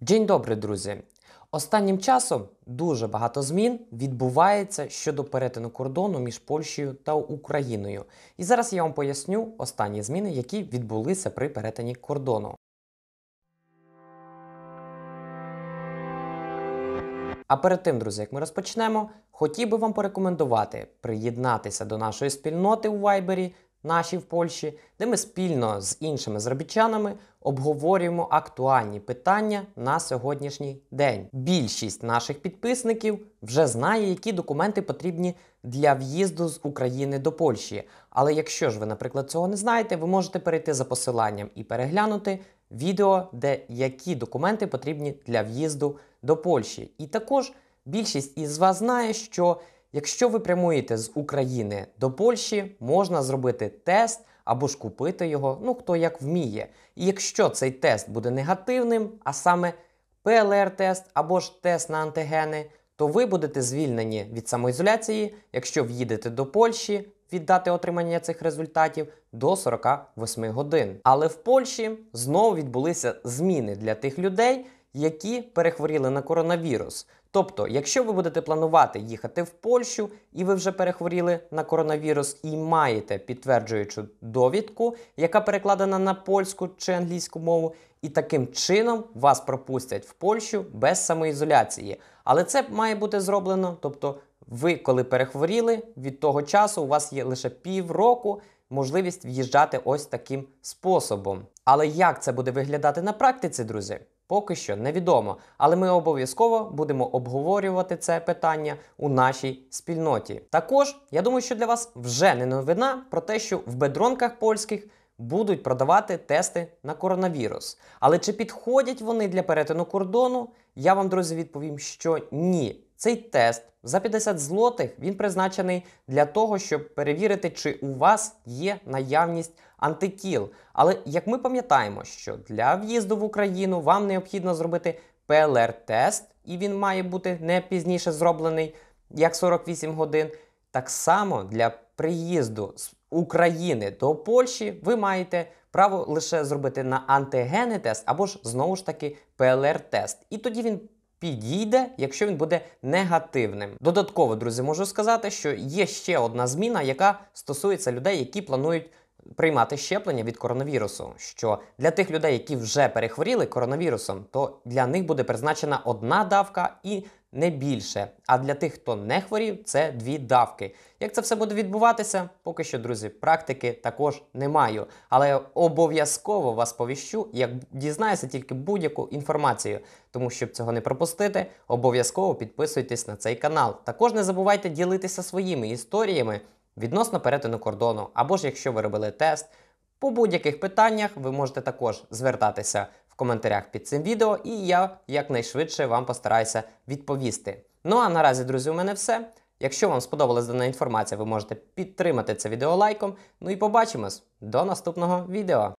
День добрий, друзі! Останнім часом дуже багато змін відбувається щодо перетину кордону між Польщею та Україною. І зараз я вам поясню останні зміни, які відбулися при перетині кордону. А перед тим, друзі, як ми розпочнемо, хотів би вам порекомендувати приєднатися до нашої спільноти у Вайбері Наші в Польщі, де ми спільно з іншими заробітчанами обговорюємо актуальні питання на сьогоднішній день. Більшість наших підписників вже знає, які документи потрібні для в'їзду з України до Польщі. Але якщо ж ви, наприклад, цього не знаєте, ви можете перейти за посиланням і переглянути. Відео, де які документи потрібні для в'їзду до Польщі. І також більшість із вас знає, що Якщо ви прямуєте з України до Польщі, можна зробити тест або ж купити його, ну хто як вміє. І якщо цей тест буде негативним, а саме ПЛР-тест або ж тест на антигени, то ви будете звільнені від самоізоляції, якщо в'їдете до Польщі від дати отримання цих результатів до 48 годин. Але в Польщі знову відбулися зміни для тих людей, які перехворіли на коронавірус. Тобто, якщо ви будете планувати їхати в Польщу і ви вже перехворіли на коронавірус і маєте підтверджуючу довідку, яка перекладена на польську чи англійську мову, і таким чином вас пропустять в Польщу без самоізоляції. Але це має бути зроблено. Тобто, ви коли перехворіли від того часу, у вас є лише півроку можливість в'їжджати ось таким способом. Але як це буде виглядати на практиці, друзі? Поки що невідомо, але ми обов'язково будемо обговорювати це питання у нашій спільноті. Також я думаю, що для вас вже не новина про те, що в бедронках польських будуть продавати тести на коронавірус. Але чи підходять вони для перетину кордону? Я вам, друзі, відповім, що ні. Цей тест за 50 злотих він призначений для того, щоб перевірити, чи у вас є наявність антитіл. Але як ми пам'ятаємо, що для в'їзду в Україну вам необхідно зробити ПЛР-тест, і він має бути не пізніше зроблений як 48 годин. Так само для приїзду з України до Польщі ви маєте право лише зробити на антигенний тест або ж знову ж таки ПЛР-тест. І тоді він Підійде, якщо він буде негативним. Додатково, друзі, можу сказати, що є ще одна зміна, яка стосується людей, які планують приймати щеплення від коронавірусу. Що для тих людей, які вже перехворіли коронавірусом, то для них буде призначена одна давка і не більше. А для тих, хто не хворів, це дві давки. Як це все буде відбуватися, поки що, друзі, практики також не маю. Але обов'язково вас повіщу, як дізнаюся тільки будь-яку інформацію. Тому щоб цього не пропустити, обов'язково підписуйтесь на цей канал. Також не забувайте ділитися своїми історіями відносно перетину кордону, або ж якщо ви робили тест. По будь-яких питаннях ви можете також звертатися в коментарях під цим відео, і я якнайшвидше вам постараюся відповісти. Ну а наразі, друзі, у мене все. Якщо вам сподобалась дана інформація, ви можете підтримати це відео лайком. Ну і побачимось до наступного відео.